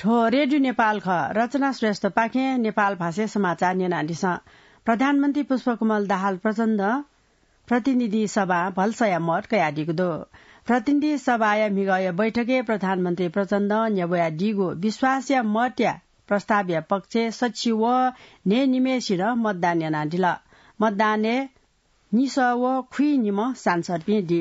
ठो रेडियो नेपाल ख रचना श्रेष्ठ पाखे नेपाल भाषे समाचार नेनाडिस प्रधानमन्त्री पुष्पकमल दाहाल प्रचण्ड प्रतिनिधि सभा भलसया मठ कयाडिगुदो प्रतिनिधि सभाय मिगय बैठके प्रधानमन्त्री प्रचण्ड न्यबया डिगो विश्वास्य मट्या प्रस्ताव्य पक्ष सचिव ने र मतदान यनाडिल मतदाने निसव खुइ निम सांसर्पि डि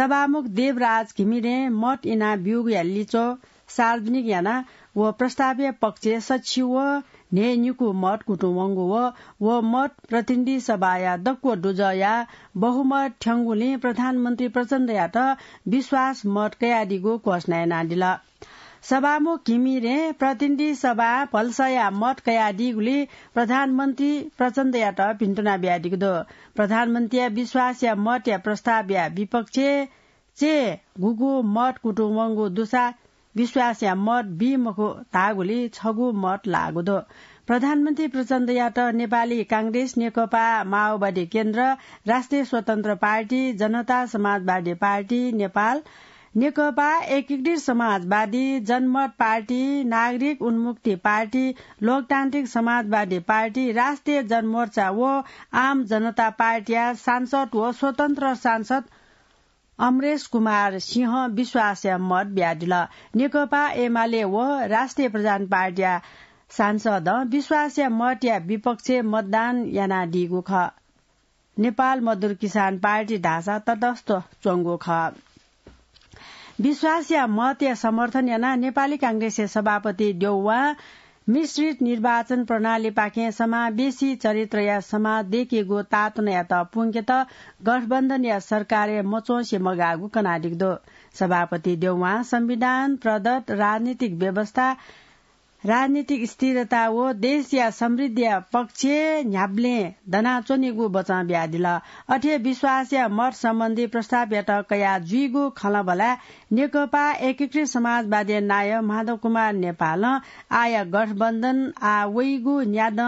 सभामुख देवराज घिमिरे मत इना बिउगया लिचो सार्वजनिक याना व प्रस्तावीय पक्ष सचिव नेनिको मत कुटुम्बङ्गु व मत प्रतिनिधि सभाया दक्व डुजया बहुमत ठ्याङ्गुले प्रधानमन्त्री प्रचण्ड या त विश्वास मत कयादिगो क्वस्नाय नाडिल सभामुख किमिरे प्रतिनिधि सभा फलसया मत कयादिगुले प्रधानमन्त्री प्रचण्ड प्रचण्डयात भिन्टुना ब्यादिगुदो प्रधानमन्त्री विश्वास या मत या प्रस्ताव या विपक्षे चे गुगु मत कुटुम्बङ्गु दुसा या मत बिमको तागुली छगु मत लागुदो प्रधानमन्त्री प्रचण्डयाट नेपाली कांग्रेस नेकपा माओवादी केन्द्र राष्ट्रिय स्वतन्त्र पार्टी जनता समाजवादी पार्टी नेपाल नेकपा एकीकृत समाजवादी जनमत पार्टी नागरिक उन्मुक्ति पार्टी लोकतान्त्रिक समाजवादी पार्टी राष्ट्रिय जनमोर्चा वो आम जनता पार्टी सांसद वो स्वतन्त्र सांसद अमरेश कुमार सिंह विश्वास मत ब्याजुल नेकपा एमाले व राष्ट्रिय प्रधान पार्टी सांसद विश्वास मत या विपक्ष मतदान याना दिगो ख नेपाल मधुर किसान पार्टी ढाँचा तटस्थ चोङ्गो ख विश्वास या मत या समर्थन याना नेपाली कांग्रेस सभापति देउवा मिश्रित निर्वाचन प्रणाली पाके बेसी चरित्र या समा देखिएको तातन या त पुङ्के त गठबन्धन या सरकार मचोसे मगागु कनाडिग्दो सभापति देउवा संविधान प्रदत्त राजनीतिक व्यवस्था राजनीतिक स्थिरता हो देश या समृद्धि पक्ष न्याब्ले धना चोनेगु बचा ब्यादिल अठे विश्वास या मत सम्बन्धी प्रस्ताव यात कया जुइगु खलबला नेकपा एकीकृत समाजवादी नाय माधव कुमार नेपाल आय गठबन्धन आ वैगु न्याद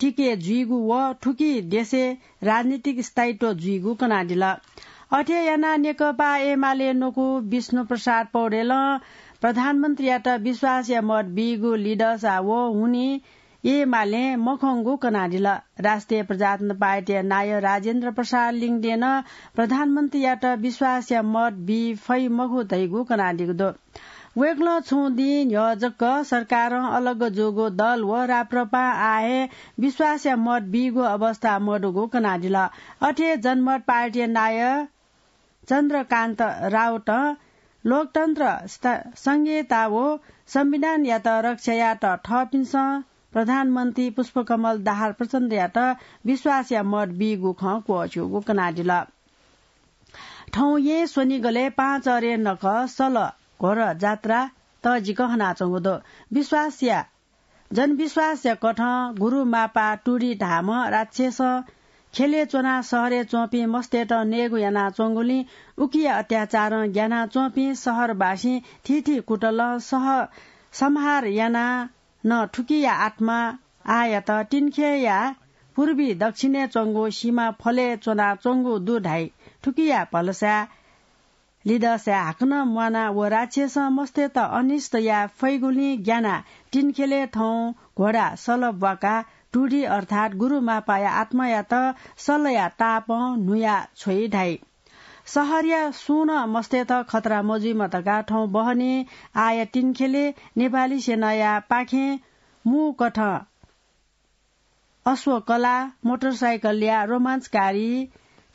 टिके जुइगु व ठुकी देशे राजनीतिक स्थायित्व जुइगु कनाडिल अठे याना नेकपा एमाले नोकु विष्णु प्रसाद पौडेल प्रधानमन्त्री प्रधानमन्त्रियाट विश्वास या मत बिगु लिडस आ वो ए माले मखङ्गु कनाडिल राष्ट्रिय प्रजातन्त्र पार्टी नाय राजेन्द्र प्रसाद लिङदेन प्रधानमन्त्रीयाट विश्वास या मत बि फै मगु तैगु कनाडिगदो वेग्ल दिन यजक सरकार अलग जोगो दल व राप्रपा आए विश्वास या मत बिगो अवस्था मडुगो कनाडिल अठे जनमत पार्टी नाय चन्द्रकान्त राउट लोकतन्त्र संघीयता हो संविधान या त या त ठपिन्छ प्रधानमन्त्री पुष्पकमल दाहाल प्रचण्ड या त विश्वास या मत बी गुख कुअ्यू गुकनाडिल ठौ ये गले पाँच अरे नख सल घोर जात्रा त जिकहना चौध विश्वास या जनविश्वास या कठ गुरु मापा टुरी ढाम राक्षस खेले चोना सहरे चोपी मस्तेट नेगु याना चोङ्गुली उकिया अत्याचार ज्ञाना चोपी सहरवासी थिथि कुटल सह समहार याना न ठुकिया आत्मा आयत तिनखे या पूर्वी दक्षिणे चोङ्गु सीमा फले चोना चोङ्गु दुढाई ठुकिया पलसा लिदस्या हाक्न मना व राक्षस मस्ते त अनिष्ट या फैगुली ज्ञाना टिनखेले थौ घोडा सलब वाका टुडी अर्थात गुरुमा पाया आत्मया त सलया ताप नुया छोइ ढाई सहरिया सुन मस्ते त खतरा मोजी मत ठाउँ बहने आय तिनखेले नेपाली सेनाया पाखे मु कठ अश्वकला मोटरसाइकल या रोमाञ्चकारी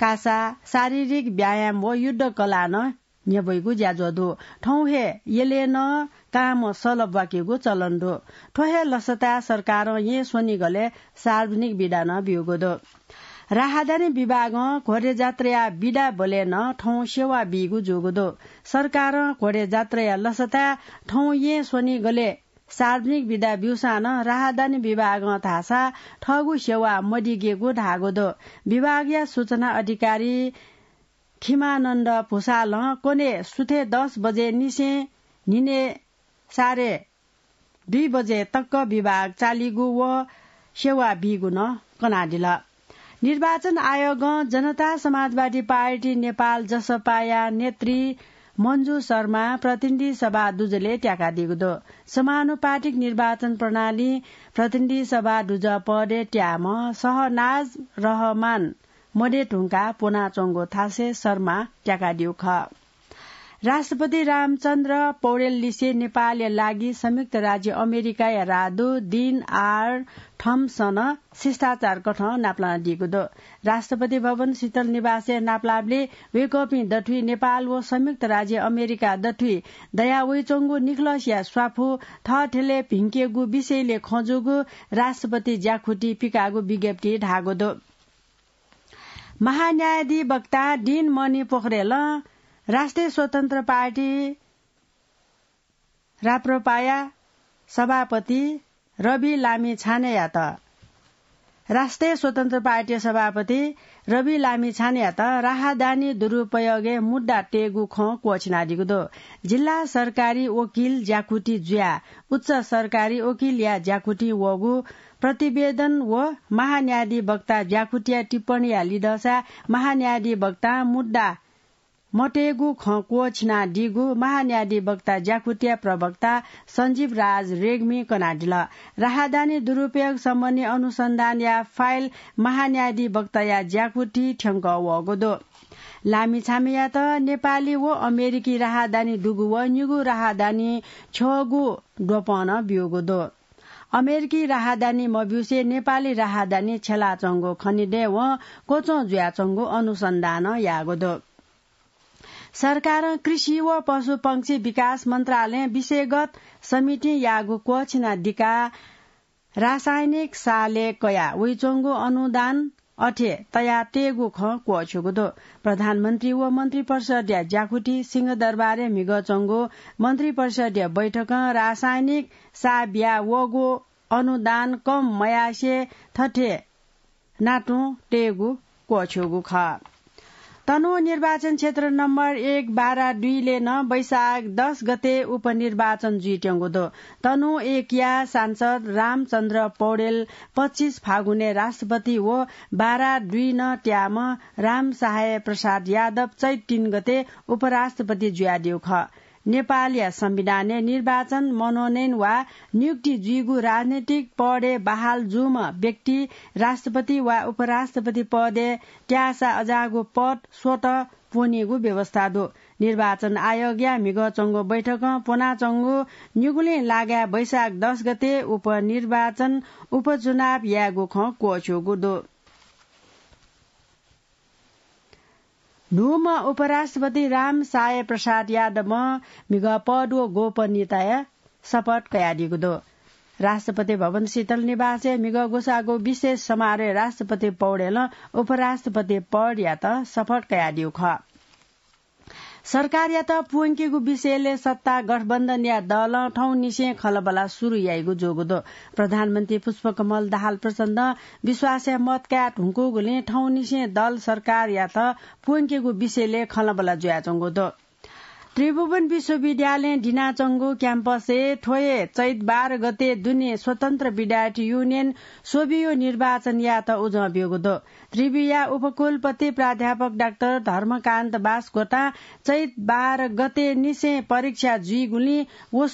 कासा शारीरिक व्यायाम वा युद्ध कला न नेबैगु ज्याजो हे यले न काम सलब चलन चलन्डो ठोहे लसता सरकार ये सोनिगले सार्वजनिक बिडान बियोगोदो राहदानी विभाग घोडे जात्रया बिडा न ठौं सेवा बिगु जोगोदो सरकार घोडे जात्रया लसता ठौं ये सोनी गले सार्वजनिक विधा न राहदानी विभाग थासा ठगु सेवा मडिगेको ढागोदो विभागीय सूचना अधिकारी खिमानन्द भूषाल कोने सुथे दस बजे निसे निने साढे दुई बजे तक्क विभाग चालिगु व सेवा बिगुन कनाडिल निर्वाचन आयोग जनता समाजवादी पार्टी नेपाल जसपाया नेत्री मंजु शर्मा प्रतिनिधि सभा दुजले ट्याका दिगुदो समानुपातिक निर्वाचन प्रणाली प्रतिनिधि सभा दुज पडे ट्याम सहनाज रहमान मडेटुङका पोना चोङ्गो थासे शर्मा ट्याका दिउ ख राष्ट्रपति रामचन्द्र पौडेलले नेपाल लागि संयुक्त राज्य अमेरिका या रादो दिन आर थम्सन शिष्टाचार गठन नाप्ला दिएको दो राष्ट्रपति भवन शीतल निवास नाप्लाबले वेकपि दठुई नेपाल व संयुक्त राज्य अमेरिका दठुई दया निक्लस या स्वाफु थेले भिङ्केगु विषयले खजुगु राष्ट्रपति ज्याखुटी पिकागु विज्ञप्ति ढागो दो वक्ता डिन मणि पोखरेल राष्ट्रिय स्वतन्त्र पार्टी राप्रपाया सभापति रवि लामी या त राष्ट्रिय स्वतन्त्र पार्टी सभापति रवि लामी छानेया त राहदानी दुरूपयोगे मुद्दा टेगु ख कोचनादिगुदो जिल्ला सरकारी वकिल ज्याकुटी ज्या उच्च सरकारी वकिल या ज्याकुटी वगु प्रतिवेदन व वक्ता ज्याकुटिया टिप्पणी या लिडसा वक्ता मुद्दा मटेगु खो छिना डिगु वक्ता ज्याकुतिया प्रवक्ता सञ्जीव राज रेग्मी कनाडिल राहदानी दुरूपयोग सम्बन्धी अनुसन्धान या फाइल वक्ता या ज्याकुटी ठ्याङ्क वगोदो लामी या त नेपाली वो अमेरिकी राहदानी डुगु व निगु राहदानी छगु डोपन बियोगोदो अमेरिकी राहदानी मभ्युसे नेपाली राहदानी छेलाचङ्गो खनिदे व कोचो जुयाचङ्गो अनुसन्धान यागोदो सरकार कृषि व पंक्षी विकास मन्त्रालय विषयगत समिति यागुको छिनादिका रासायनिक साले कया वैचोङ्गो अनुदान अठे तया तेगु ख प्रधानमन्त्री व मन्त्री परिषदीय ज्याखुटी सिंहदरबारे मिगचङ्गो मन्त्री परिषदीय बैठक रासायनिक साब्या वगो अनुदान कम मयासे थे नाटु टेगु कोछुगु ख तनु निर्वाचन क्षेत्र नम्बर एक बाह्र दुईले न वैशाख दस गते उपनिर्वाचन जिट्याङ्गोदो तनु या सांसद रामचन्द्र पौडेल पच्चीस फागुने राष्ट्रपति हो बाह्र दुई न ट्याम राम सहाय प्रसाद यादव चैत तीन गते उपराष्ट्रपति जुयादियो ख नेपाल संविधानले निर्वाचन मनोनयन वा नियुक्ति जुइगु राजनैतिक पदे बहाल जुम व्यक्ति राष्ट्रपति वा उपराष्ट्रपति पदे ट्यासा अजागो पद स्वत पोनिगु व्यवस्था दो निर्वाचन आयोग या मिग चङ्गो बैठक पोना चङ्गो निगुले लाग्या वैशाख दश गते उपनिर्वाचन उपचुनाव यागो ख कोछोगु दो दुम उपराष्ट्रपति राम साय प्रसाद यादव मिग पडो गोपनीयता शपथ दो राष्ट्रपति भवन शीतल निवासे मिग गोसाको विशेष समारोह राष्ट्रपति पौडेल उपराष्ट्रपति पौड या त शपथ कयादिउ ख सरकार या त पुङ्केको विषयले सत्ता गठबन्धन या दल ठाउँ निसे खलबला सुरु याइगु जोगोदो प्रधानमन्त्री पुष्पकमल दाहाल प्रचण्ड विश्वास या मतका ढुङ्को गुले ठाउँ निसे दल सरकार या त पुङ्केको विषयले खलबला जुयाचोङ्गोदो त्रिभुवन विश्वविद्यालय क्याम्पस क्याम्पसे ठोए चैत बाह्र गते दुने स्वतन्त्र विद्यार्थी युनियन सोभियो निर्वाचन या त उज बेगुदो त्रिविया उपकुलपति प्राध्यापक डाक्टर धर्मकान्त बासकोटा चैत बाह्र गते निसे परीक्षा जुइगुली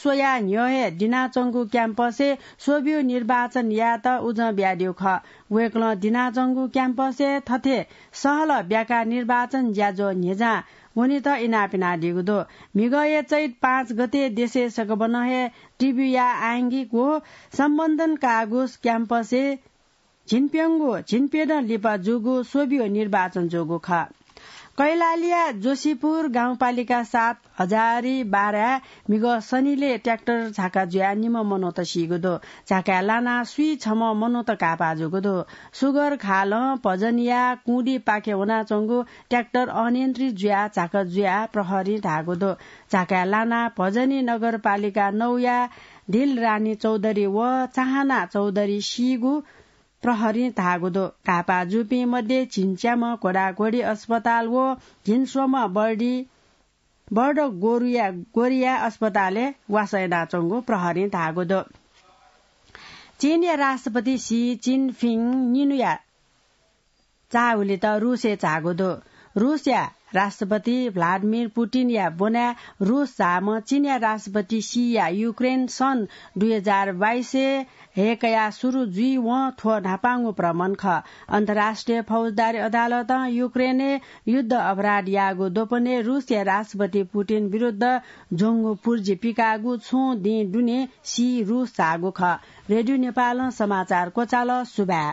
सोया न्योहे क्याम्पस क्याम्पसे सोभियो निर्वाचन या त उज ब्याडियो ख वेक्ल क्याम्पस क्याम्पसे थथे सहल ब्याका निर्वाचन ज्याजो नेजा उनी त डिगुदो मिगये चैत पाँच गते देशे सकबनहे टिबिया आङ्गीको सम्बन्धन कागुस क्याम्पसे झिन्प्याङ्गो झिन्पेन लिपा जोगो सोभि निर्वाचन जोगो खा। कैलालिया जोशीपुर गाउँपालिका सात हजारी बारा मिग शनिले ट्याक्टर झाका जुया मनोत सिगोदो झाका लाना सुई छम मनोत कापा जोगोदो सुगर खाल पजनिया कुडी पाके होना चङ्गो ट्याक्टर अनियन्त्रित जुया झाका जुया प्रहरी ढागोदो झाका लाना भजनी नगरपालिका नौया ढिल रानी चौधरी व चाहना चौधरी सिगु प्रहरी धागोदो कापा जुपी मध्ये चिन्च्याम घोडाघोडी अस्पताल हो घिन्सोम बर्डी बर्ड गोरिया गोरिया अस्पतालले वासय प्रहरी धागोदो चीनी राष्ट्रपति सी चिनफिङ निनुया चाहुले त रुसे चागोदो रुसिया राष्ट्रपति भ्लादिमिर पुटिन या बोना रूस झाम चिनिया राष्ट्रपति सी या युक्रेन सन् दुई हजार बाइसे हेकया सुरु जुई व थो नापाङ भ्रमण ख अन्तर्राष्ट्रिय फौजदारी अदालत युक्रेने युद्ध अपराध यागो दोपने रूस या राष्ट्रपति पुटिन विरूद्ध झोङ्गो पुर्जी पिकागु छु दि डुने सी रूस झागो ख रेडियो नेपाल समाचार कोचाल सुभा